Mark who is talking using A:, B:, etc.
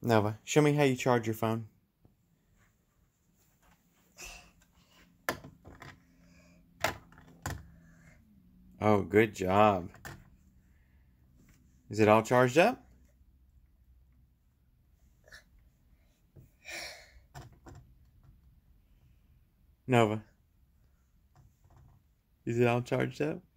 A: Nova, show me how you charge your phone.
B: Oh, good job. Is it all charged up?
C: Nova. Is it all charged up?